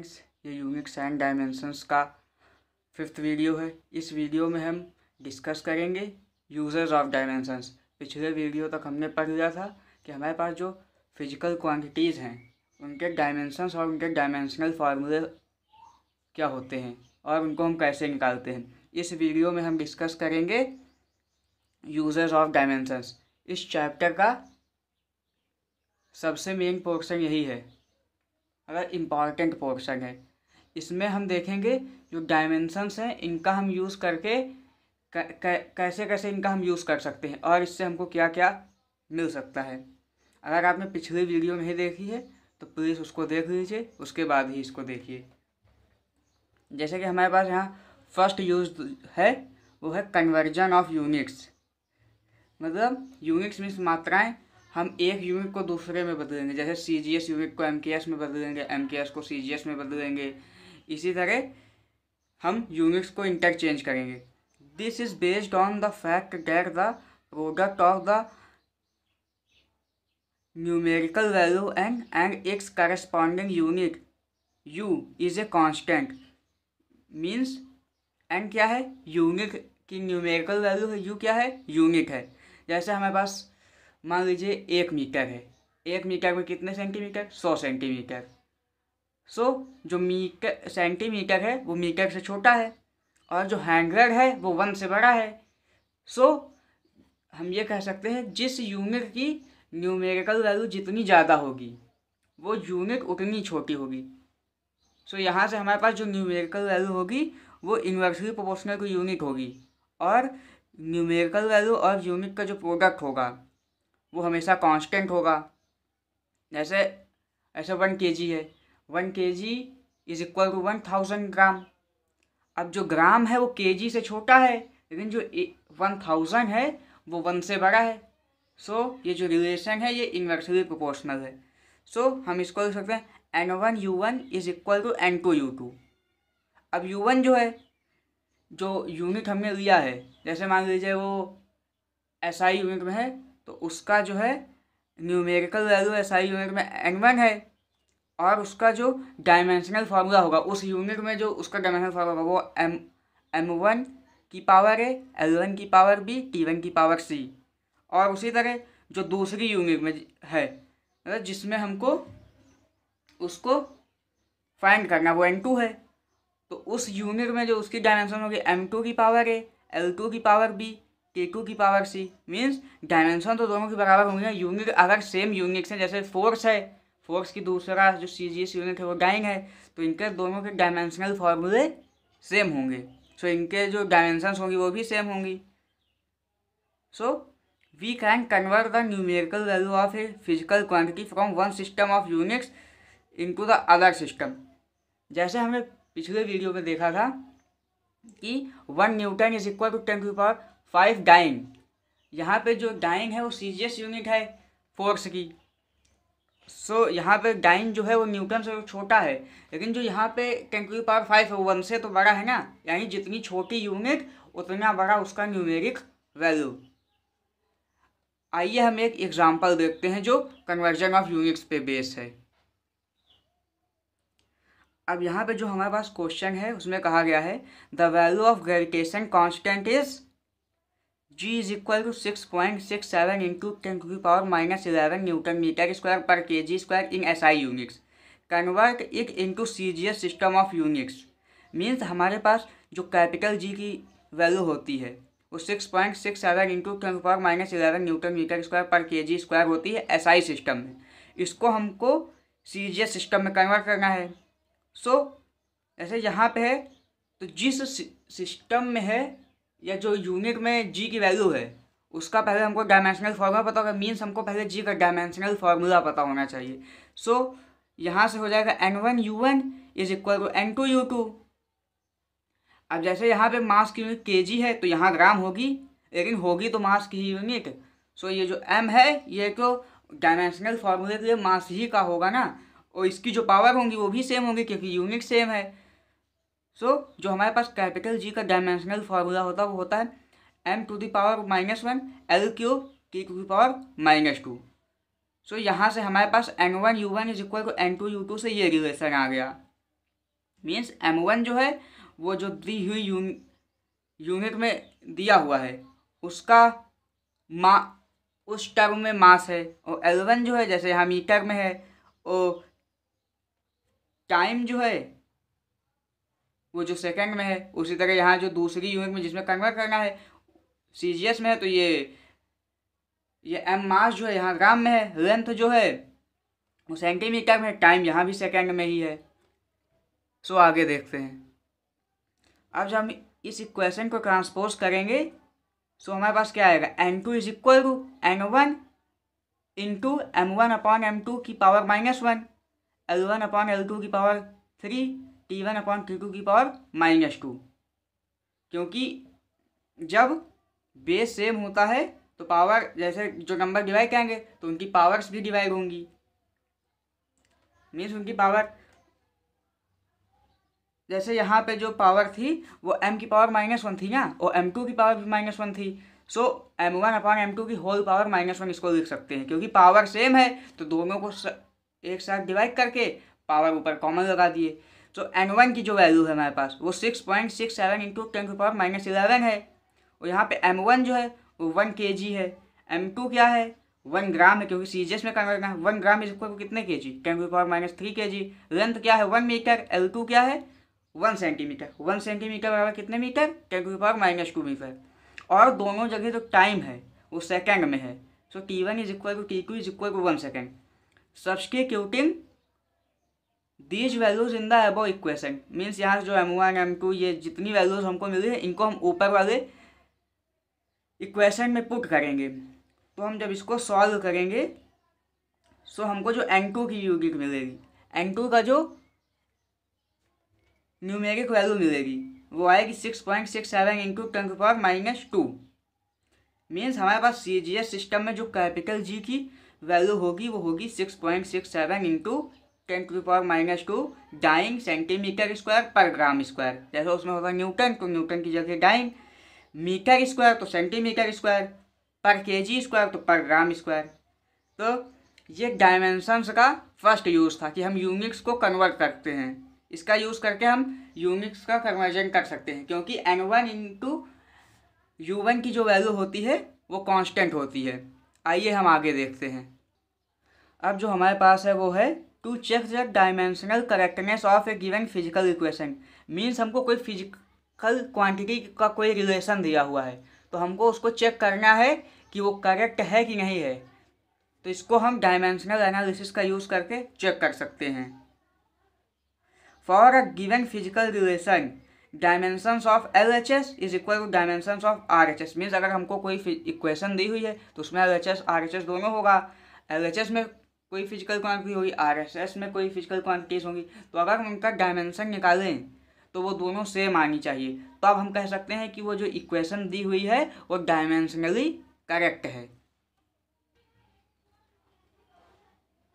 friends ये units and dimensions का fifth video है इस वीडियो में हम डिस्कस करेंगे यूजर्स ऑफ डायमेंशंस पिछले वीडियो तक हमने पढ़ लिया था कि हमारे पास जो फिजिकल क्वांटिटीज़ हैं उनके डायमेंशंस और उनके डायमेंशनल फार्मूले क्या होते हैं और उनको हम कैसे निकालते हैं इस वीडियो में हम डिस्कस करेंगे यूजर्स ऑफ डायमेंशंस इस चैप्टर का सबसे मेन पोर्शन यही है अगर इम्पॉर्टेंट पोर्शन है इसमें हम देखेंगे जो डायमेंशंस हैं इनका हम यूज़ करके कैसे कैसे इनका हम यूज़ कर सकते हैं और इससे हमको क्या क्या मिल सकता है अगर आपने पिछली वीडियो नहीं देखी है तो प्लीज़ उसको देख लीजिए उसके बाद ही इसको देखिए जैसे कि हमारे पास यहाँ फर्स्ट यूज है वो है कन्वर्जन ऑफ यूनिट्स मतलब यूनिट्स मीन्स मात्राएं हम एक यूनिट को दूसरे में बदलेंगे जैसे सी जी एस यूनिट को एम के एस में बदलेंगे एम के एस को सी जी एस में बदलेंगे इसी तरह हम यूनिट्स को इंटरचेंज करेंगे this is based on the fact that the product of the numerical value and and its corresponding unit U is a constant means and क्या है यूनिट की न्यूमेरिकल वैल्यू है यू क्या है यूनिट है जैसे हमारे पास मान लीजिए एक मीटर है एक मीटर में कितने सेंटीमीटर सौ सेंटीमीटर सो जो मीटर सेंटीमीटर है वो मीटर से छोटा है और जो हैंगर है वो वन से बड़ा है सो हम ये कह सकते हैं जिस यूनिट की न्यूमेरिकल वैल्यू जितनी ज़्यादा होगी वो यूनिट उतनी छोटी होगी सो so, यहाँ से हमारे पास जो न्यूमेरिकल वैल्यू होगी वो इन्वर्सली प्रोपोर्शनल की यूनिट होगी और न्यूमेरिकल वैल्यू और यूनिट का जो प्रोडक्ट होगा वो हमेशा कांस्टेंट होगा जैसे ऐसे वन के जी है one K G is equal to one thousand gram अब जो ग्राम है वो के जी से छोटा है लेकिन जो वन थाउजेंड है वो वन से बड़ा है सो so, ये जो रिलेशन है ये इन्वर्सली प्रोपोर्शनल है सो so, हम इसको लिख सकते हैं N one U one is equal to N two U two अब यू वन जो है जो यूनिट हमने लिया है जैसे मान लीजिए वो एस SI यूनिट में है तो उसका जो है numerical value S I unit में एन वन है और उसका जो डायमेंशनल फार्मूला होगा उस यूनिट में जो उसका डायमेंशनल फार्मूला होगा वो एम एम वन की पावर है एल वन की पावर बी टी वन की पावर सी और उसी तरह जो दूसरी यूनिट में है मतलब जिसमें हमको उसको फाइंड करना वो एन टू है तो उस यूनिट में जो उसकी डायमेंशन होगी एम टू की पावर है एल टू की पावर बी के क्यू की पावर सी मीन्स डायमेंशन तो दोनों के बराबर होंगे यूनिट अगर सेम यूनिट्स हैं जैसे फोर्स है फोर्स की दूसरा जो सी जी एस यूनिट है वो डाइंग है तो इनके दोनों के डायमेंशनल फार्मूले सेम होंगे सो so, इनके जो डायमेंशन होंगी वो भी सेम होंगी so we can convert the numerical value of a physical quantity from one system of units into the other system जैसे हमने पिछले वीडियो में देखा था कि one newton is equal to ten की पावर फाइव डाइंग यहाँ पे जो डाइंग है वो एस यूनिट है फोर्स की सो so, यहाँ पे डाइन जो है वो न्यूटन से छोटा है लेकिन जो यहाँ पे कैंक्यू पावर फाइव है वन से तो बड़ा है ना यानी जितनी छोटी यूनिट उतना बड़ा उसका न्यूमेरिक वैल्यू आइए हम एक एग्जांपल देखते हैं जो कन्वर्जन ऑफ यूनिट्स पे बेस है अब यहाँ पे जो हमारे पास क्वेश्चन है उसमें कहा गया है the value of gravitation constant is G is equal to six point six seven into ten to power minus eleven newton metre square per K G square in S I units convert it into C G S system of units means हमारे पास जो capital G की value होती है वो six point six seven into ten power minus eleven newton metre square per K G square होती है S I system में इसको हमको सी जी एस सिस्टम में कन्वर्ट करना है सो so, ऐसे यहाँ पे है तो जिस सिस्टम में है या जो यूनिट में जी की वैल्यू है उसका पहले हमको डायमेंशनल फार्मूला पता होगा मीन्स हमको पहले जी का डायमेंशनल फार्मूला पता होना चाहिए सो so, यहाँ से हो जाएगा N one U one is equal to N two U two अब जैसे यहाँ पे मास की यूनिट के जी है तो यहाँ ग्राम होगी लेकिन होगी तो मास की ही यूनिट सो so, ये जो एम है ये तो डायमेंशनल फार्मूले के लिए मास ही का होगा ना और इसकी जो पावर होंगी वो भी सेम होगी क्योंकि यूनिट सेम है सो so, जो हमारे पास कैपिटल जी का डायमेंशनल फार्मूला होता है वो होता है M two the power minus one L Q T two the power minus two so यहाँ से हमारे पास N one U one is equal to N two U two से ये रिलेशन आ गया मीन्स एम वन जो है वो जो दी हुई यूनिट में दिया हुआ है उसका मा उस टर्म में मास है और एल वन जो है जैसे यहाँ मीटर में है और टाइम जो है वो जो सेकंड में है उसी तरह यहाँ जो दूसरी यूनिट में जिसमें कन्वर्ट करना है सी जी एस में है तो ये ये एम मास जो है यहाँ ग्राम में है लेंथ जो है वो सेंटीमीटर में टाइम यहाँ भी सेकेंड में ही है सो आगे देखते हैं अब जब हम इस इक्वेशन को ट्रांसपोज करेंगे सो हमारे पास क्या आएगा N two is equal to N one into M one upon M two की power minus one L one upon L to की power three T one upon T two की power minus two क्योंकि जब base same होता है तो power जैसे जो नंबर डिवाइड करेंगे तो उनकी पावर्स भी डिवाइड होंगी मीन्स उनकी पावर जैसे यहाँ पे जो पावर थी वो एम की पावर माइनस वन थी ना और एम टू की पावर भी माइनस वन थी so M one upon M two की होल पावर माइनस वन इसको लिख सकते हैं क्योंकि पावर सेम है तो दोनों को एक साथ डिवाइड करके पावर ऊपर कॉमन लगा दिए तो एन वन की जो वैल्यू है हमारे पास वो six point six seven into ten to power minus eleven है और यहाँ पे एम वन जो है वो वन के जी है एम टू क्या है वन ग्राम है क्योंकि सी जी एस में कन्वर्ट करना है वन ग्राम इसको कितने K G ten to power minus three K G length क्या है वन मीटर एल टू क्या है वन सेंटीमीटर वन सेंटीमीटर बराबर कितने metre ten to power minus two metre और दोनों जगह जो टाइम है वो सेकेंड में है so T one is equal to T two is equal to one second putting these values in the above equation means यहाँ जो एम वन एम टू ये जितनी वैल्यूज हमको मिली है इनको हम ऊपर वाले इक्वेशन में पुट करेंगे तो हम जब इसको सॉल्व करेंगे सो हमको जो एन टू की यूनिट मिलेगी एन टू का जो न्यूमेरिक वैल्यू मिलेगी वो आएगी six point six seven into ten power minus two means हमारे पास सी जी एस सिस्टम में जो कैपिटल जी की वैल्यू होगी वो होगी six point six seven into ten to power minus two dyne centimetre square per gram square जैसे उसमें होगा न्यूटन तो न्यूटन की जगह डाइंग मीटर स्क्वायर तो centimetre square per K G square तो पर ग्राम स्क्वायर तो ये डायमेंशंस का फर्स्ट यूज़ था कि हम यूनिट्स को कन्वर्ट करते हैं इसका यूज़ करके हम यूनिट्स का कन्वर्जन कर सकते हैं क्योंकि N one into U one की जो वैल्यू होती है वो कांस्टेंट होती है आइए हम आगे देखते हैं अब जो हमारे पास है वो है to check the dimensional correctness of a given physical equation means हमको कोई फिजिकल क्वांटिटी का कोई रिलेशन दिया हुआ है तो हमको उसको चेक करना है कि वो करेक्ट है कि नहीं है तो इसको हम डायमेंशनल एनालिसिस का यूज़ करके चेक कर सकते हैं for a given physical relation dimensions of L H S is equal to dimensions of R H S means अगर हमको कोई इक्वेशन दी हुई है तो उसमें L H S R H S दोनों होगा एल एच एस में कोई फिजिकल क्वांटिटी होगी आर एस एस में कोई फिजिकल क्वांटिटीज होंगी तो अगर हम उनका डायमेंशन निकालें तो वो दोनों सेम आनी चाहिए तो अब हम कह सकते हैं कि वो जो इक्वेशन दी हुई है वो डायमेंशनली करेक्ट है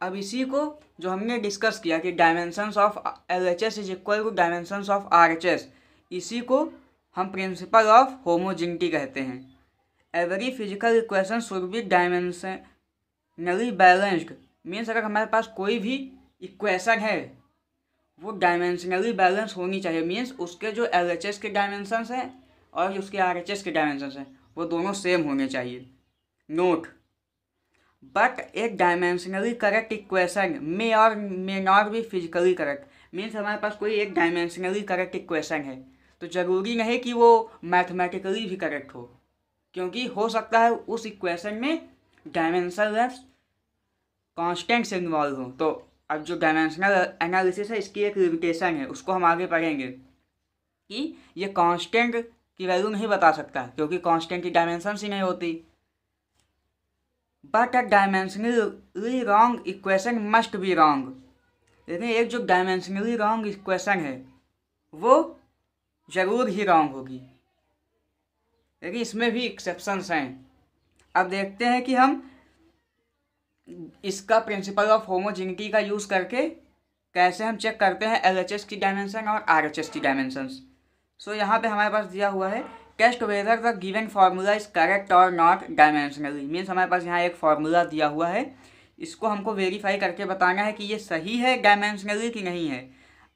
अब इसी को जो हमने डिस्कस किया कि dimensions of L H S is equal to dimensions of R H S इसी को हम प्रिंसिपल ऑफ होमोजिनिटी कहते हैं every physical equation should be dimensionally balanced means अगर हमारे पास कोई भी इक्वेशन है वो डायमेंशनली बैलेंस होनी चाहिए मीन्स उसके जो एल के डायमेंशनस हैं और उसके आर के डायमेंशन हैं वो दोनों सेम होने चाहिए नोट बट एक डायमेंशनली करेक्ट इक्वेशन मे और मे नॉट भी फिजिकली करेक्ट मीन्स हमारे पास कोई एक डायमेंशनली करेक्ट इक्वेशन है तो ज़रूरी नहीं कि वो मैथमेटिकली भी करेक्ट हो क्योंकि हो सकता है उस इक्वेशन में डायमेंशन लेस से इन्वॉल्व हों तो अब जो डायमेंशनल एनालिसिस है इसकी एक लिमिटेशन है उसको हम आगे पढ़ेंगे कि ये कॉन्स्टेंट की वैल्यू नहीं बता सकता क्योंकि कॉन्स्टेंट की डायमेंशन ही नहीं होती but a dimensionally wrong equation must be wrong लेकिन एक जो डायमेंशनली रॉन्ग इक्वेशन है वो ज़रूर ही रॉन्ग होगी लेकिन इसमें भी एक्सेप्शंस हैं अब देखते हैं कि हम इसका प्रिंसिपल ऑफ होमोजिनिटी का यूज़ करके कैसे हम चेक करते हैं एल की डायमेंशन और आर की डायमेंशन सो so, यहाँ पे हमारे पास दिया हुआ है test whether the given formula is correct और नॉट डायमेंशनली मीन्स हमारे पास यहाँ एक फार्मूला दिया हुआ है इसको हमको वेरीफाई करके बताना है कि ये सही है डायमेंशनली कि नहीं है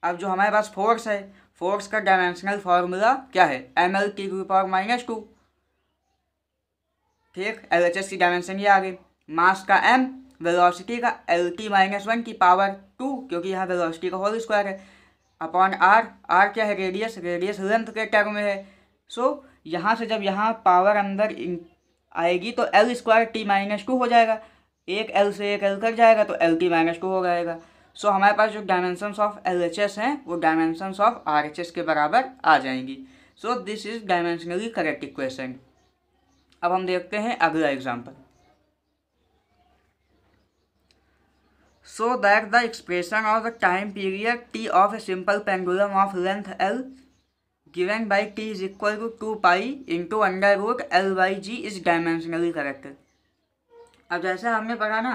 अब जो हमारे पास फोर्स है फोर्स का डायमेंशनल फार्मूला क्या है एम एल की पावर माइनस टू ठीक एल एच एस की डायमेंशन ये आ गई मास का एम वेलोसिटी का एल टी माइनस वन की पावर टू क्योंकि यहाँ वेलोसिटी का होल स्क्वायर है अपॉन आर आर क्या है रेडियस रेडियस लेंथ के टर्म में है सो so, यहाँ से जब यहाँ पावर अंदर आएगी तो L square T minus two हो जाएगा एक एल से एक एल कर जाएगा तो एल टी माइनस टू हो जाएगा सो so, हमारे पास जो dimension of L H S हैं वो dimension of R H S के बराबर आ जाएंगी so this is dimensionally correct equation अब हम देखते हैं अगला example so that the expression of the time period t of a simple pendulum of length l given by t is equal to 2 pi into under root l by g is dimensionally correct अब जैसा हमने पढ़ा ना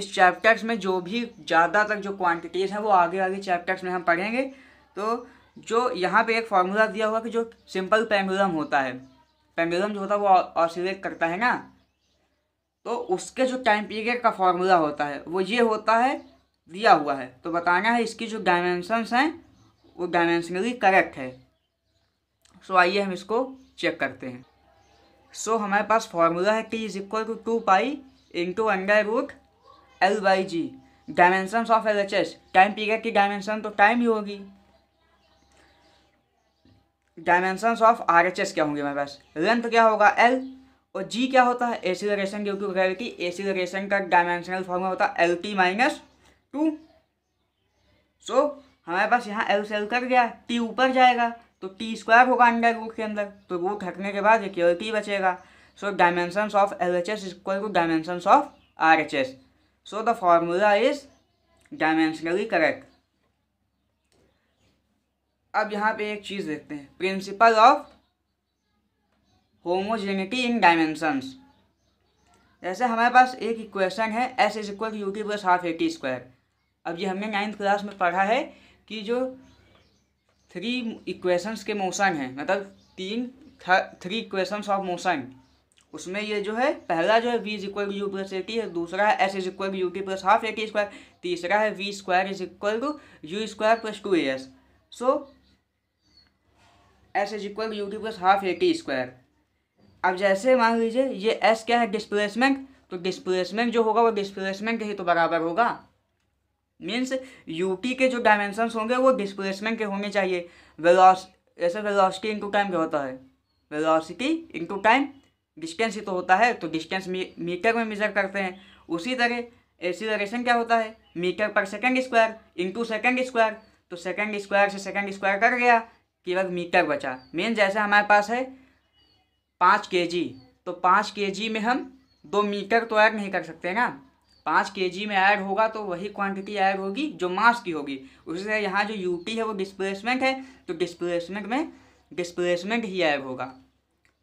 इस chapters में जो भी ज़्यादातर जो क्वांटिटीज़ हैं वो आगे आगे चैप्टर्स में हम पढ़ेंगे तो जो यहाँ पे एक फार्मूला दिया हुआ कि जो सिंपल पेंडुलम होता है पेंडुलम जो होता है वो ऑसिलेट करता है ना तो उसके जो टाइम पीरियड का फॉर्मूला होता है वो ये होता है दिया हुआ है तो बताना है इसकी जो डायमेंशंस हैं वो डायमेंशनली करेक्ट है सो so, आइए हम इसको चेक करते हैं सो so, हमारे पास फार्मूला है T is equal to two pi into under root L by G dimensions of L H S time period की डायमेंशन तो टाइम ही होगी dimensions of R H S क्या होंगे हमारे पास लेंथ क्या होगा एल और जी क्या होता है एसिलरेशन क्योंकि बताया कि एसिलरेशन का डायमेंशनल फॉर्मूला होता है L T minus two so हमारे पास यहाँ एल से एल कर गया टी ऊपर जाएगा तो टी स्क्वायर होगा अंडर रूट के अंदर तो रूट हटने के बाद केवल टी बचेगा so dimensions of L H S equal to dimensions of R H S so the formula is dimensionally correct अब यहाँ पे एक चीज़ देखते हैं principle of homogeneity in dimensions जैसे हमारे पास एक इक्वेशन है एस इज इक्वल यू की plus half A T square अब ये हमने नाइन्थ क्लास में पढ़ा है कि जो थ्री इक्वेशंस के मोशन हैं मतलब तीन थ्री इक्वेशंस ऑफ मोशन उसमें ये जो है पहला जो है V is equal to U plus A T है दूसरा है S is equal U T plus half A T square तीसरा है V square is equal to U square plus two A S so S is equal U T plus half A T square अब जैसे मान लीजिए ये S क्या है displacement तो डिस्प्लेसमेंट जो होगा वो डिस्प्लेसमेंट के ही तो बराबर होगा मीन्स यूटी के जो डायमेंशन होंगे वो डिस्प्लेसमेंट के होने चाहिए वेलॉस ऐसे वेलोसिटी इंटू टाइम क्या होता है वेलॉसिटी इंटू टाइम डिस्टेंस ही तो होता है तो डिस्टेंस मीटर में मेजर करते हैं उसी तरह एसीलरेशन क्या होता है metre per second square into second square तो सेकेंड स्क्वायर से सेकेंड स्क्वायर कर गया केवल मीटर बचा मेन जैसे हमारे पास है पाँच के जी तो पाँच के जी में हम दो मीटर तो ऐड नहीं कर सकते ना पाँच के जी में ऐड होगा तो वही क्वांटिटी ऐड होगी जो मास की होगी उससे यहाँ जो यूटी है वो डिस्प्लेसमेंट है तो डिस्प्लेसमेंट में डिस्प्लेसमेंट ही ऐड होगा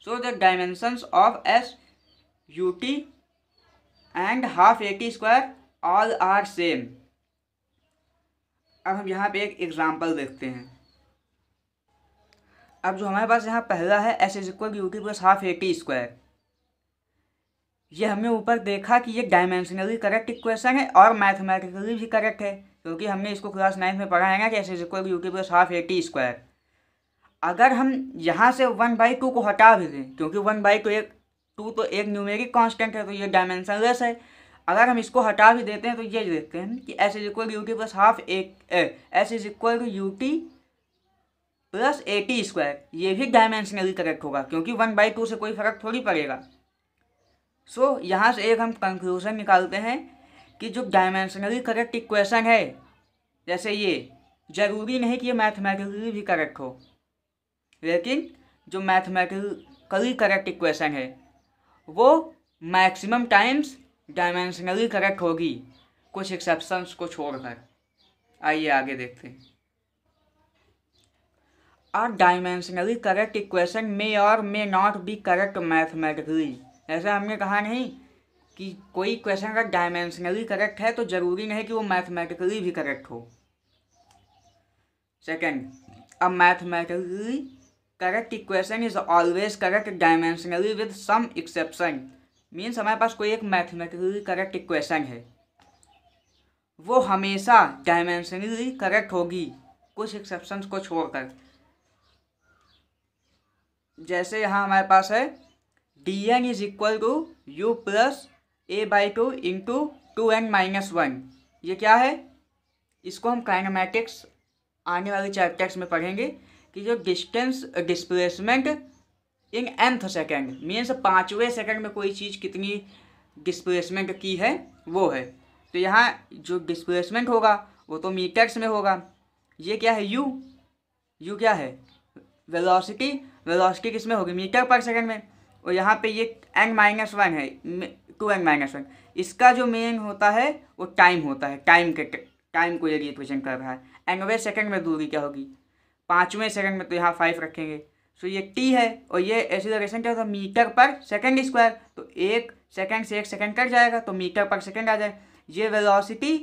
so the dimensions of S U T and half A T square all are same अब हम यहाँ पे एक एग्ज़ाम्पल देखते हैं अब जो हमारे पास यहाँ पहला है एस इज इक्वल यू की plus half A T square ये हमने ऊपर देखा कि ये डायमेंशनली करेक्ट इक्वेशन है और मैथमेटिकली भी करेक्ट है क्योंकि हमने इसको क्लास नाइन्थ में पढ़ा है ना कि एस इज इक्वल यू की plus half A T square अगर हम यहाँ से वन बाई टू को हटा भी दें क्योंकि वन बाई टू एक टू तो एक न्यूमेरिक कॉन्स्टेंट है तो ये डायमेंशनलेस है अगर हम इसको हटा भी देते हैं तो ये देखते हैं कि S is equal U T plus half एक S is equal U T plus A T square ये भी डायमेंशनली करेक्ट होगा क्योंकि वन बाई टू से कोई फ़र्क थोड़ी पड़ेगा सो so, यहाँ से एक हम कंक्लूजन निकालते हैं कि जो डायमेंशनली करेक्ट इक्वेशन है जैसे ये ज़रूरी नहीं कि ये मैथमेटिकली भी करेक्ट हो लेकिन जो मैथमेटिकली करेक्ट इक्वेशन है वो मैक्सिमम टाइम्स डायमेंशनली करेक्ट होगी कुछ एक्सेप्शंस को छोड़कर आइए आगे देखते हैं are dimensionally correct equation may और may not be correct mathematically ऐसा हमने कहा नहीं कि कोई क्वेश्चन अगर डायमेंशनली करेक्ट है तो ज़रूरी नहीं कि वो मैथमेटिकली भी करेक्ट हो second a mathematically correct equation is always correct dimensionally with some exception means हमारे पास कोई एक मैथमेटिकली करेक्ट इक्वेशन है वो हमेशा डायमेंशनली करेक्ट होगी कुछ एक्सेप्शन को छोड़कर जैसे यहाँ हमारे पास है D N is equal to U plus A by two into two N minus one ये क्या है इसको हम काइनामेटिक्स आने वाले चैप्टर्स में पढ़ेंगे कि जो distance displacement in nth second means पाँचवें सेकेंड में कोई चीज़ कितनी डिस्प्लेसमेंट की है वो है तो यहाँ जो डिस्प्लेसमेंट होगा वो तो मीटर्स में होगा ये क्या है यू यू क्या है वेलोसिटी वेलोसिटी में होगी मीटर पर सेकंड में और यहाँ पे ये एन माइनस वन है टू एन माइनस वन इसका जो मेन होता है वो टाइम होता है टाइम के टाइम को ये रिप्रेजेंट कर रहा है एनवे सेकंड में दूरी क्या होगी पाँचवें सेकंड में तो यहाँ फाइव रखेंगे सो ये टी है और ये ऐसी क्या होता है मीटर पर सेकेंड स्क्वायर तो एक सेकेंड से एक सेकेंड कट जाएगा तो मीटर पर सेकेंड आ जाए ये वेलोसिटी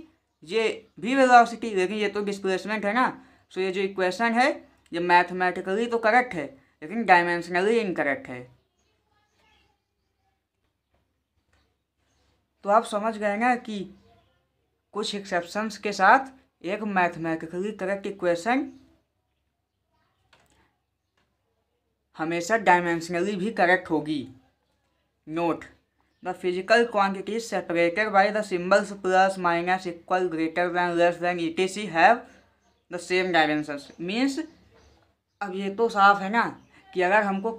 ये भी वेलोसिटी लेकिन ये तो डिस्प्लेसमेंट है ना सो ये जो इक्वेशन है ये मैथमेटिकली तो करेक्ट है लेकिन डायमेंशनली इनकरेक्ट है तो आप समझ गए ना कि कुछ एक्सेप्शंस के साथ एक मैथमेटिकली करेक्ट इक्वेशन हमेशा डायमेंशनली भी करेक्ट होगी note the physical quantities separated by the symbols plus minus equal greater than less than E T C have the same dimensions means अब ये तो साफ है ना कि अगर हमको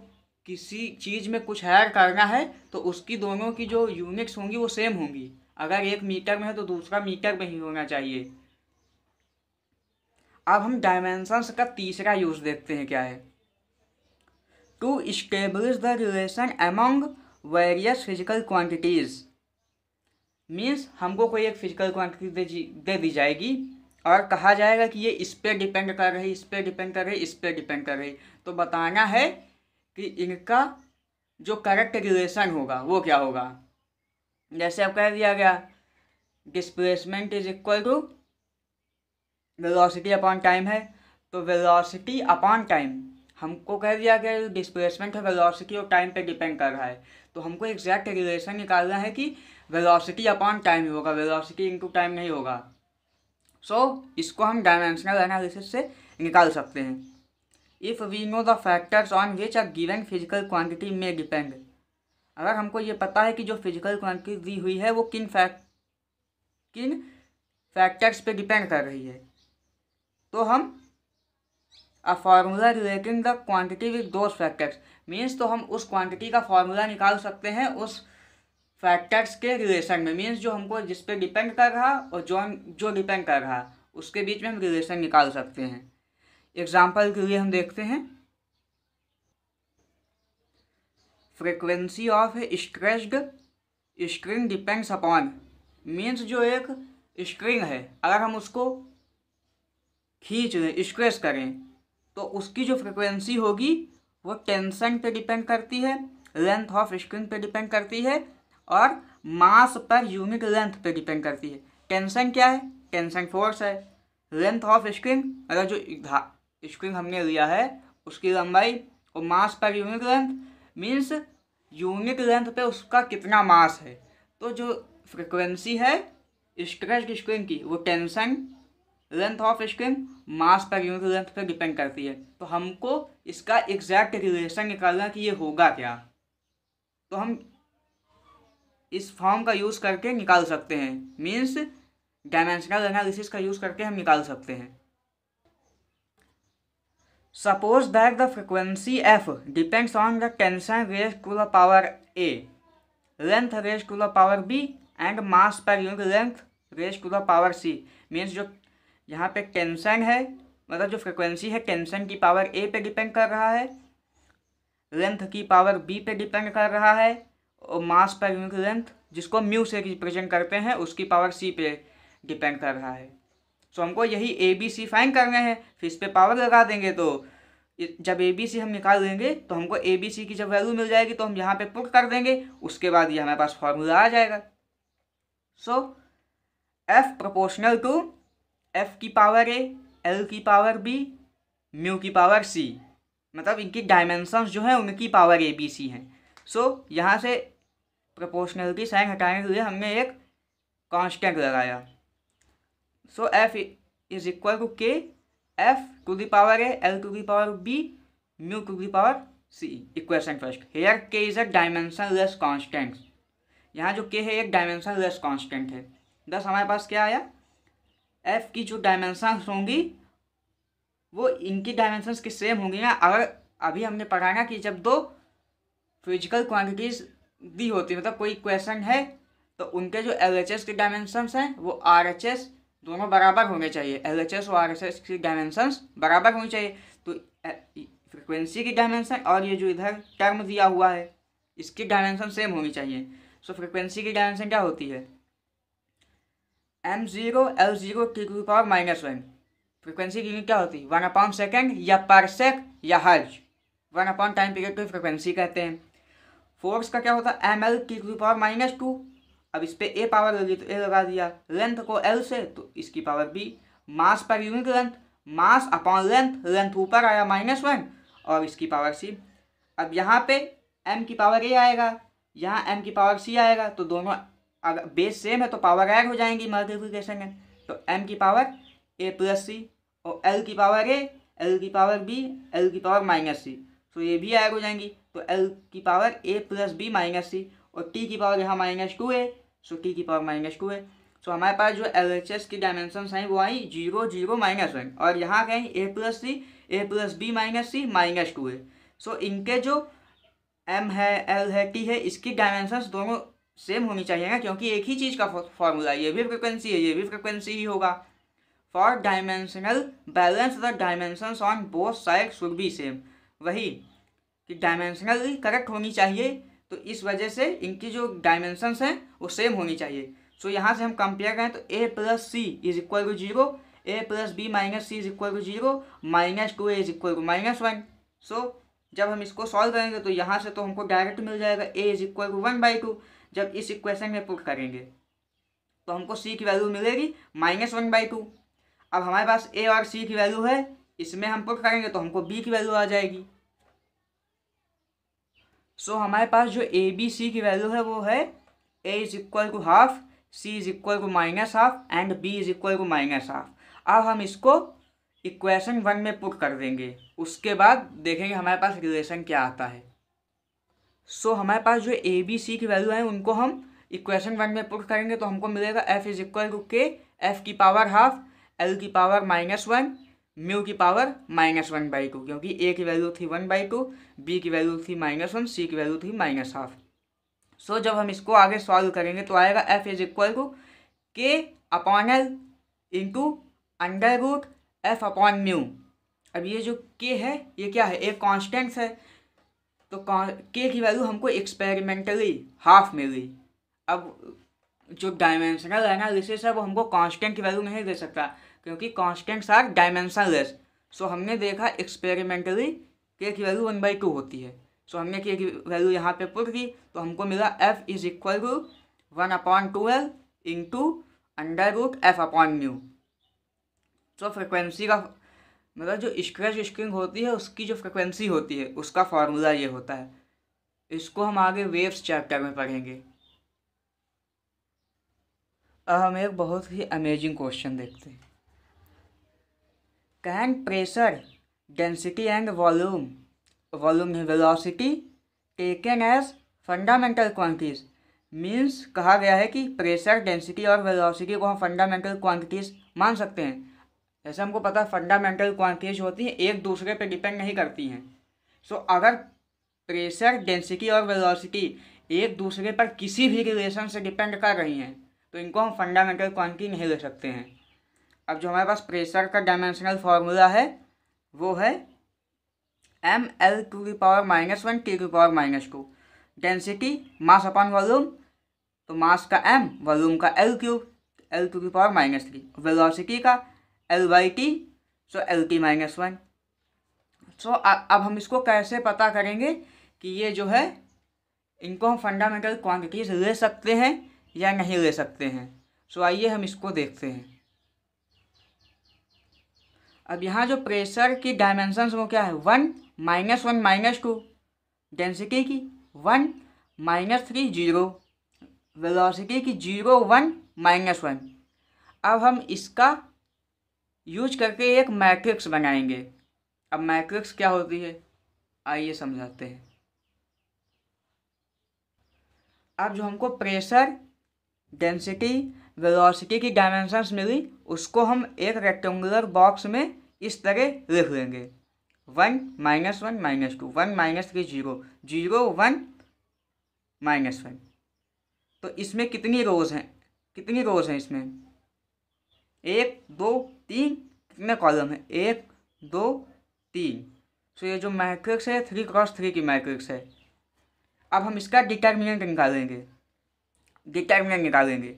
किसी चीज़ में कुछ हायर करना है तो उसकी दोनों की जो यूनिट्स होंगी वो सेम होंगी अगर एक मीटर में है तो दूसरा मीटर में ही होना चाहिए अब हम डायमेंशंस का तीसरा यूज़ देखते हैं क्या है to establish the relation among various physical quantities means हमको कोई एक फिजिकल क्वांटिटी दे दी जाएगी और कहा जाएगा कि ये इस पर डिपेंड कर रही इस पर डिपेंड कर रही इस पर डिपेंड कर रही तो बताना है कि इनका जो करेक्ट रिलेशन होगा वो क्या होगा जैसे अब कह दिया गया displacement is equal to velocity upon time है तो वेलोसिटी अपॉन टाइम हमको कह दिया गया जो डिस्प्लेसमेंट है वेलोसिटी और टाइम पे डिपेंड कर रहा है तो हमको एग्जैक्ट रिलेशन निकालना है कि वेलोसिटी अपॉन टाइम ही होगा वेलोसिटी इनटू टाइम नहीं होगा सो so, इसको हम डायमेंशनल एनालिसिस से निकाल सकते हैं if we know the factors on which a given physical quantity में डिपेंड अगर हमको ये पता है कि जो फिजिकल क्वांटिटी दी हुई है वो किन फैक्ट किन फैक्टर्स पे डिपेंड कर रही है तो हम a formula relating the quantity with दो फैक्टर्स मीन्स तो हम उस क्वांटिटी का फार्मूला निकाल सकते हैं उस फैक्टर्स के रिलेशन में मीन्स जो हमको जिस पे डिपेंड कर रहा और जो जो डिपेंड कर रहा उसके बीच में हम रिलेशन निकाल सकते हैं एग्जाम्पल के लिए हम देखते हैं frequency of stressed string depends upon means जो एक स्ट्रिंग है अगर हम उसको खींच लें स्क्रेस करें तो उसकी जो फ्रिक्वेंसी होगी वो टेंशन पे डिपेंड करती है लेंथ ऑफ स्क्रिंग पे डिपेंड करती है और मास पर यूनिट लेंथ पर डिपेंड करती है टेंशन क्या है टेंशन फोर्स है लेंथ ऑफ स्क्रीन अगर जो स्क्रीन हमने लिया है उसकी लंबाई और मास पर unit length means unit length पे उसका कितना मास है तो जो फ्रिक्वेंसी है स्ट्रेस्ड स्क्रीन की वो tension length of string mass पर यूनिट लेंथ पे डिपेंड करती है तो हमको इसका एग्जैक्ट रिलेशन निकालना कि ये होगा क्या तो हम इस फॉर्म का यूज़ करके निकाल सकते हैं मीन्स डायमेंशनल एनालिसिस का यूज़ करके हम निकाल सकते हैं suppose that the frequency F depends on the tension raise to the power A length raise to the power B and mass पर unit length raise to the power C means जो यहाँ पे tension है मतलब जो frequency है tension की power ए पे डिपेंड कर रहा है लेंथ की पावर बी पे डिपेंड कर रहा है मास पर यूनिट लेंथ जिसको म्यू से रिप्रेजेंट करते हैं उसकी पावर सी पे डिपेंड कर रहा है सो so, हमको यही ए बी सी फाइन करने हैं फिर इस पर पावर लगा देंगे तो जब ए बी सी हम निकाल देंगे तो हमको ए बी सी की जब वैल्यू मिल जाएगी तो हम यहाँ पे पुट कर देंगे उसके बाद ये हमारे पास फॉर्मूला आ जाएगा so F proportional to F की पावर ए एल की पावर बी म्यू की पावर सी मतलब इनकी डायमेंशंस जो हैं उनकी पावर ए बी सी हैं सो so, यहाँ से की साइन हटाने के लिए हमने एक कांस्टेंट लगाया so F is equal to K F to the power A L to the power B mu to the power C equation first here K is a dimensionless constant यहाँ जो के है एक dimension dimensionless constant है दस हमारे पास क्या आया एफ की जो डायमेंशन होंगी वो इनकी डायमेंशंस की सेम होंगी ना अगर अभी हमने पढ़ाया ना कि जब दो फिजिकल क्वांटिटीज दी होती है मतलब कोई क्वेश्चन है तो उनके जो एल एच एस के डायमेंशंस हैं वो आर एच एस दोनों बराबर होने चाहिए एल एच एस और आर एच एस की डायमेंशंस बराबर होनी चाहिए तो फ्रिक्वेंसी की डायमेंशन और ये जो इधर टर्म दिया हुआ है इसकी डायमेंशन सेम होनी चाहिए सो फ्रिक्वेंसी की डायमेंशन क्या होती है एम जीरो एल जीरो की to power minus one frequency की क्या होती है वन अपॉन सेकेंड या पर सेक या hertz one upon time period को फ्रिक्वेंसी कहते हैं फोर्स का क्या होता है एम एल की टू पावर माइनस टू अब इस पर ए पावर लगी तो ए लगा दिया लेंथ को एल से तो इसकी पावर बी मास पर unit length mass upon length length ऊपर आया माइनस वन और इसकी पावर सी अब यहाँ पे एम की पावर ए आएगा यहाँ एम की पावर सी आएगा तो दोनों अगर बेस सेम है तो पावर एड हो जाएंगी मल्टीप्लीकेशन में तो एम की पावर ए प्लस सी और एल की पावर ए एल की पावर बी एल की पावर माइनस सी तो ये भी एड हो जाएंगी तो एल की power A plus B minus C और टी की पावर यहाँ minus two A so T की power minus two A so हमारे पास जो एल एच एस की डायमेंशन हैं वो आई जीरो जीरो माइनस वन और यहाँ गए A plus C A plus B minus C minus two A so इनके जो एम है एल है टी है इसकी डायमेंशन दोनों सेम होनी चाहिए ना क्योंकि एक ही चीज़ का फॉर्मूला ये भी फ्रिक्वेंसी है ये भी फ्रिक्वेंसी ही होगा for dimensional balance the dimension on both side should be same वही कि डायमेंशनल करेक्ट होनी चाहिए तो इस वजह से इनकी जो डायमेंशंस हैं वो सेम होनी चाहिए सो so, यहाँ से हम कंपेयर करें तो A plus C is equal to zero A plus B minus C is equal to zero minus two A is equal to minus one so जब हम इसको सॉल्व करेंगे तो यहाँ से तो हमको डायरेक्ट मिल जाएगा A is equal to one by two जब इस इक्वेशन में पुट करेंगे तो हमको सी की वैल्यू मिलेगी माइनस वन बाई टू अब हमारे पास ए और सी की वैल्यू है इसमें हम पुट करेंगे तो हमको बी की वैल्यू आ जाएगी सो हमारे पास जो ए बी सी की वैल्यू है वो है A is equal to half C is equal to minus half and B is equal to minus half अब हम इसको इक्वेशन वन में पुट कर देंगे उसके बाद देखेंगे हमारे पास रिलेशन क्या आता है सो so, हमारे पास जो ए बी सी की वैल्यू है उनको हम इक्वेशन वन में पुट करेंगे तो हमको मिलेगा F is equal to K F की पावर हाफ एल की पावर माइनस वन म्यू की power minus one by two क्योंकि ए की वैल्यू थी वन बाई टू बी की वैल्यू थी माइनस वन सी की वैल्यू थी माइनस हाफ सो जब हम इसको आगे सॉल्व करेंगे तो आएगा F is equal to K upon L into under root F upon mu अब ये जो के है ये क्या है एक कॉन्स्टेंट है तो के की वैल्यू हमको एक्सपेरिमेंटली हाफ मिल गई अब जो डायमेंशनल एनालिसिस है वो हमको कांस्टेंट की वैल्यू नहीं दे सकता क्योंकि कॉन्स्टेंट्स आर लेस सो हमने देखा एक्सपेरिमेंटली के की वैल्यू वन बाई टू होती है सो so, हमने के की वैल्यू यहाँ पे पुट की तो हमको मिला F is equal to one upon into under root F upon mu so frequency का मतलब जो स्क्रेच स्क्रिंग होती है उसकी जो फ्रिक्वेंसी होती है उसका फार्मूला ये होता है इसको हम आगे वेव्स चैप्टर में पढ़ेंगे अब हम एक बहुत ही अमेजिंग क्वेश्चन देखते हैं pressure density and volume volume है velocity taken as fundamental quantities means कहा गया है कि प्रेशर डेंसिटी और वेलोसिटी को हम फंडामेंटल क्वांटिटीज मान सकते हैं जैसे हमको पता है फंडामेंटल क्वांटिटीज होती हैं एक दूसरे पे डिपेंड नहीं करती हैं सो so, अगर प्रेशर डेंसिटी और वेलोसिटी एक दूसरे पर किसी भी रिलेशन से डिपेंड कर रही हैं तो इनको हम फंडामेंटल क्वांटिटी नहीं ले सकते हैं अब जो हमारे पास प्रेशर का डायमेंशनल फार्मूला है वो है एम एल टू की पावर माइनस वन टी की power minus two density mass upon volume तो मास का एम वॉल्यूम का एल क्यूब एल टू की पावर माइनस थ्री वेलोसिटी का L by T so L T minus one so अब हम इसको कैसे पता करेंगे कि ये जो है इनको हम फंडामेंटल क्वांटिटीज ले सकते हैं या नहीं ले सकते हैं सो so, आइए हम इसको देखते हैं अब यहाँ जो प्रेशर की डायमेंशन वो क्या है one minus one minus two density की one minus three zero velocity की जीरो वन माइनस वन अब हम इसका यूज करके एक मैट्रिक्स बनाएंगे अब मैट्रिक्स क्या होती है आइए समझाते हैं अब जो हमको प्रेशर डेंसिटी वेलोसिटी की डायमेंशंस मिली उसको हम एक रेक्टेंगुलर बॉक्स में इस तरह लिख लेंगे one minus one minus two one minus three zero zero one minus one तो इसमें कितनी रोज़ हैं कितनी रोज़ हैं इसमें एक दो तीन कितने कॉलम हैं एक दो तीन सो ये जो मैट्रिक्स है थ्री क्रॉस थ्री की मैट्रिक्स है अब हम इसका डिटर्मिनेंट निकालेंगे डिटर्मिनेंट निकालेंगे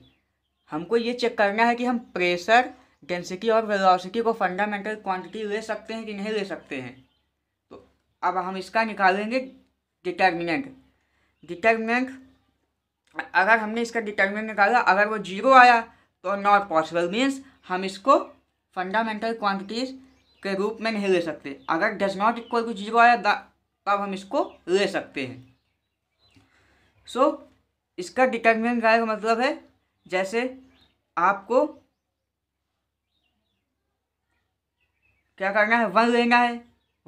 हमको ये चेक करना है कि हम प्रेशर डेंसिटी और वेलोसिटी को फंडामेंटल क्वांटिटी ले सकते हैं कि नहीं ले सकते हैं तो अब हम इसका निकालेंगे डिटर्मिनेंट डिटर्मिनेंट अगर हमने इसका डिटर्मिनेंट निकाला अगर वो जीरो आया तो नॉट पॉसिबल मीन्स हम इसको फंडामेंटल क्वांटिटीज के रूप में नहीं ले सकते अगर does not equal to zero आया तब हम इसको ले सकते हैं सो so, इसका डिटर्मिनेंट का मतलब है जैसे आपको क्या करना है वन लेना है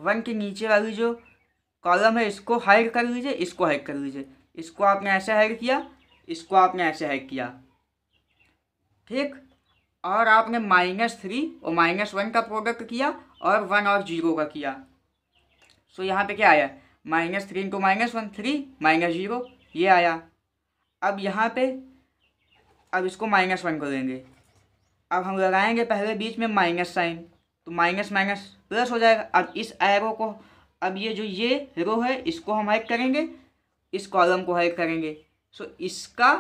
वन के नीचे वाली जो कॉलम है इसको हाइड कर लीजिए इसको हाइड कर लीजिए इसको आपने ऐसे हाइड किया इसको आपने ऐसे हाइड किया ठीक और आपने माइनस थ्री और माइनस वन का प्रोडक्ट किया और वन और जीरो का किया सो यहाँ पे क्या आया minus three into minus one three minus zero ये आया अब यहाँ पे अब इसको माइनस वन को देंगे अब हम लगाएंगे पहले बीच में माइनस साइन तो माइनस माइनस प्लस हो जाएगा अब इस एरो को अब ये जो ये रो है इसको हम हाइक करेंगे इस कॉलम को हाइक करेंगे सो इसका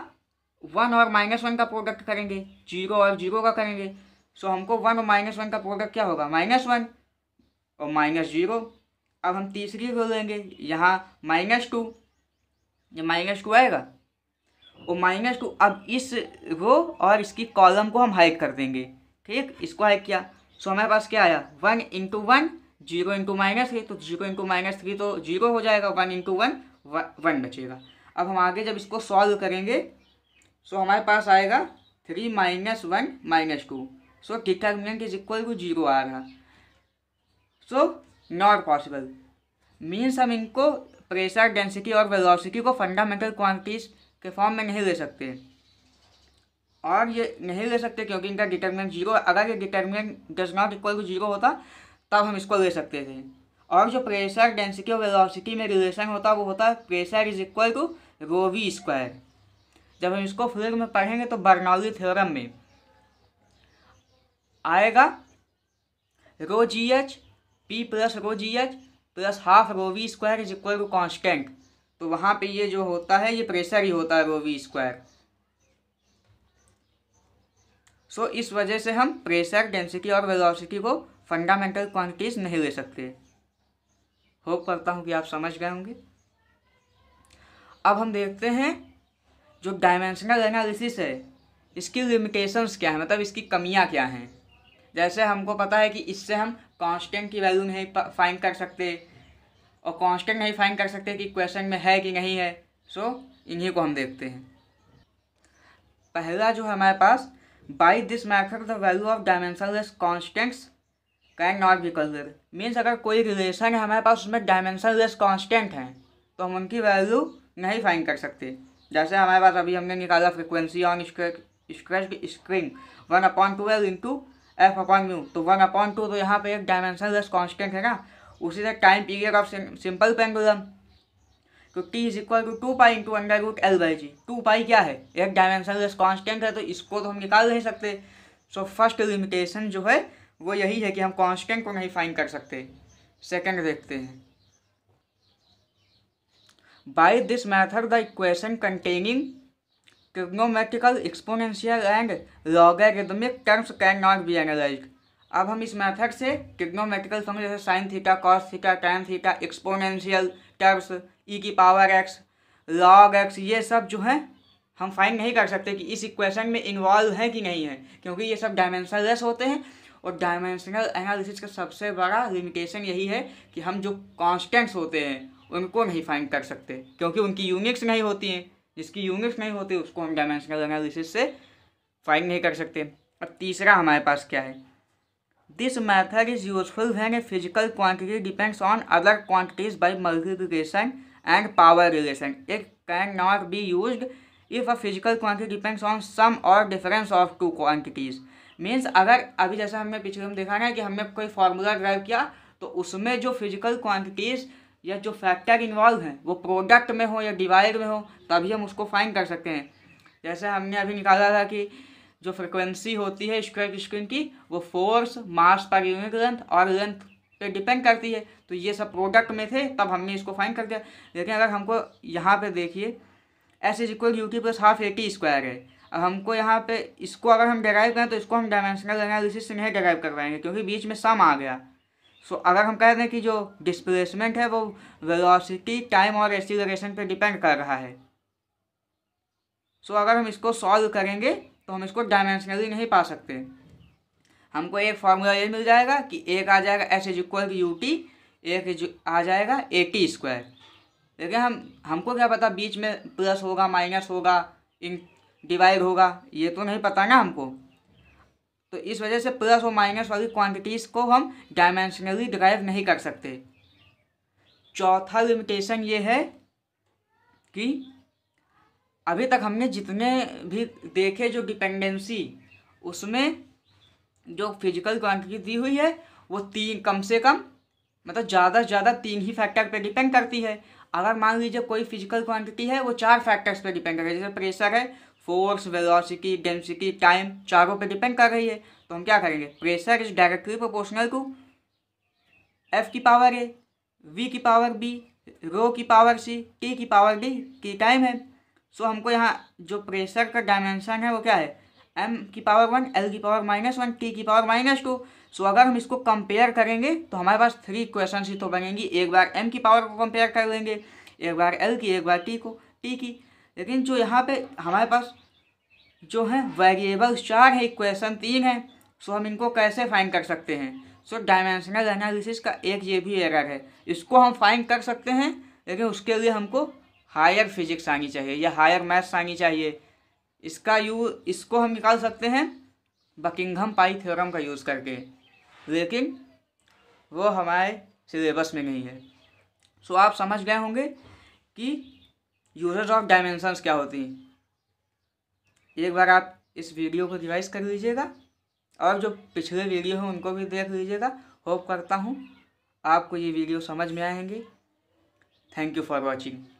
वन और माइनस वन का प्रोडक्ट करेंगे जीरो और जीरो का करेंगे सो हमको वन और माइनस वन का प्रोडक्ट क्या होगा माइनस वन और माइनस जीरो अब हम तीसरी रो लेंगे यहाँ माइनस टू ये माइनस टू आएगा माइनस टू अब इस रो और इसकी कॉलम को हम हाइक कर देंगे ठीक इसको हाइक किया सो हमारे पास क्या आया one into one zero into minus three तो जीरो इंटू माइनस थ्री तो जीरो हो जाएगा वन इंटू वन वन बचेगा अब हम आगे जब इसको सॉल्व करेंगे सो हमारे पास आएगा three minus one minus two so mean is equal to zero आ रहा सो नॉट पॉसिबल मीन्स हम इनको प्रेशर डेंसिटी और वेलोसिटी को फंडामेंटल क्वांटिटीज़ के फॉर्म में नहीं ले सकते और ये नहीं ले सकते क्योंकि इनका डिटर्मिनेंट जीरो अगर ये determinant does not equal to zero होता तब हम इसको ले सकते थे और जो प्रेशर डेंसिटी और वेलोसिटी में रिलेशन होता वो होता है pressure is equal to rho v square जब हम इसको फ्लूड में पढ़ेंगे तो बर्नौली थ्योरम में आएगा rho g h P plus rho g h plus half rho v square is equal to constant तो वहाँ पे ये जो होता है ये प्रेशर ही होता है rho v square so so, इस वजह से हम प्रेशर डेंसिटी और वेलोसिटी को फंडामेंटल क्वांटिटीज नहीं ले सकते होप करता हूँ कि आप समझ गए होंगे अब हम देखते हैं जो डायमेंशनल एनालिसिस है इसकी लिमिटेशंस क्या है मतलब इसकी कमियाँ क्या हैं जैसे हमको पता है कि इससे हम कांस्टेंट की वैल्यू नहीं फाइंड कर सकते और कांस्टेंट नहीं फाइन कर सकते कि क्वेश्चन में है कि नहीं है सो so, इन्हीं को हम देखते हैं पहला जो हमारे पास by this method the value of less constants can not be calculated means अगर कोई रिलेशन है हमारे पास उसमें डायमेंशन लेस कॉन्स्टेंट हैं तो हम उनकी वैल्यू नहीं फाइन कर सकते जैसे हमारे पास अभी हमने निकाला frequency on scratch screen one upon twelve into F upon mu तो वन अपॉइंट टू तो यहाँ पे एक डायमेंशन लेस कॉन्स्टेंट है ना उसी से time period of simple pendulum तो T is equal to two pi into under root L by g two pi क्या है एक डायमेंशनल कांस्टेंट है तो इसको तो हम निकाल नहीं सकते सो फर्स्ट लिमिटेशन जो है वो यही है कि हम कांस्टेंट को नहीं फाइन कर सकते सेकंड देखते हैं by this method the equation containing trigonometrical exponential and logarithmic terms can not be analysed अब हम इस मेथड से ट्रिग्नोमेट्रिकल समझ जैसे sine theta cos theta tan theta exponential terms e की पावर एक्स लॉग एक्स ये सब जो है हम फाइंड नहीं कर सकते कि इस इक्वेशन में इन्वॉल्व है कि नहीं है क्योंकि ये सब डायमेंशनलेस होते हैं और डायमेंशनल एनालिसिस का सबसे बड़ा लिमिटेशन यही है कि हम जो कॉन्स्टेंट्स होते हैं उनको नहीं फाइंड कर सकते क्योंकि उनकी यूनिक्स नहीं होती हैं जिसकी यूनिक्स नहीं होती उसको हम डायमेंशनल एनालिसिस से फाइंड नहीं कर सकते अब तीसरा हमारे पास क्या है this method is useful when a physical quantity depends on other quantities by multiplication and power relation it can not be use if a physical quantity depends on sum और difference of two quantities means अगर अभी जैसे हमने पिछले में देखा है कि हमने कोई फार्मूला ड्राइव किया तो उसमें जो फिजिकल क्वान्टिटीज या जो फैक्टर इन्वॉल्व हैं वो प्रोडक्ट में हो या डिवाइड में हो तभी हम उसको फाइन कर सकते हैं जैसे हमने अभी निकाला था कि जो फ्रिक्वेंसी होती है स्क्वायर स्क्रीन की वो फोर्स मास पर यूनिट लेंथ और लेंथ पे डिपेंड करती है तो ये सब प्रोडक्ट में थे तब हमने इसको फाइन कर दिया लेकिन अगर हमको यहाँ पे देखिए S is equal U T plus half A T square है अब हमको यहाँ पे इसको अगर हम डेराइव करें तो इसको हम डायमेंशनल एनालिसिस से नहीं डेराइव कर पाएंगे क्योंकि बीच में सम आ गया सो so, अगर हम कह दें कि जो डिस्प्लेसमेंट है वो वेलोसिटी टाइम और एसिलेशन पे डिपेंड कर रहा है सो so, अगर हम इसको सॉल्व करेंगे तो हम इसको डायमेंशनली नहीं पा सकते हमको एक फार्मूला ये मिल जाएगा कि एक आ जाएगा S is equal U T एक आ जाएगा ए टी स्क्वायर लेकिन हम हमको क्या पता बीच में प्लस होगा माइनस होगा इन डिवाइड होगा ये तो नहीं पता ना हमको तो इस वजह से प्लस और माइनस वाली क्वांटिटीज़ को हम डायमेंशनली डिराइव नहीं कर सकते चौथा लिमिटेशन ये है कि अभी तक हमने जितने भी देखे जो डिपेंडेंसी उसमें जो फिजिकल क्वांटिटी दी हुई है वो तीन कम से कम मतलब ज़्यादा से ज़्यादा तीन ही फैक्टर पे डिपेंड करती है अगर मान लीजिए कोई फिजिकल क्वांटिटी है वो चार फैक्टर्स पे डिपेंड कर रही है जैसे प्रेशर है फोर्स वेलोसिटी डेंसिटी टाइम चारों पे डिपेंड कर रही है तो हम क्या करेंगे pressure is directly proportional to F की पावर ए वी की पावर बी रो की पावर सी टी की पावर डी की टाइम है सो हमको यहाँ जो प्रेशर का डायमेंशन है वो क्या है एम की पावर वन एल की पावर माइनस वन टी की पावर माइनस टू सो अगर हम इसको कंपेयर करेंगे तो हमारे पास थ्री क्वेश्चन ही तो बनेंगी एक बार एम की पावर को कंपेयर कर लेंगे एक बार एल की एक बार टी को टी की लेकिन जो यहाँ पे हमारे पास जो है वेरिएबल चार है इक्वेशन तीन है सो हम इनको कैसे फाइन कर सकते हैं सो डायमेंशनल एनालिसिस का एक ये भी एरर है इसको हम फाइन कर सकते हैं लेकिन उसके लिए हमको हायर फिजिक्स आनी चाहिए या हायर मैथ्स आनी चाहिए इसका यू इसको हम निकाल सकते हैं बकिंगम पाई थ्योरम का यूज़ करके लेकिन वो हमारे सिलेबस में नहीं है सो आप समझ गए होंगे कि यूजर्स ऑफ डायमेंशंस क्या होती हैं एक बार आप इस वीडियो को रिवाइज कर लीजिएगा और जो पिछले वीडियो हैं उनको भी देख लीजिएगा होप करता हूँ आपको ये वीडियो समझ में आएंगे थैंक यू फॉर वॉचिंग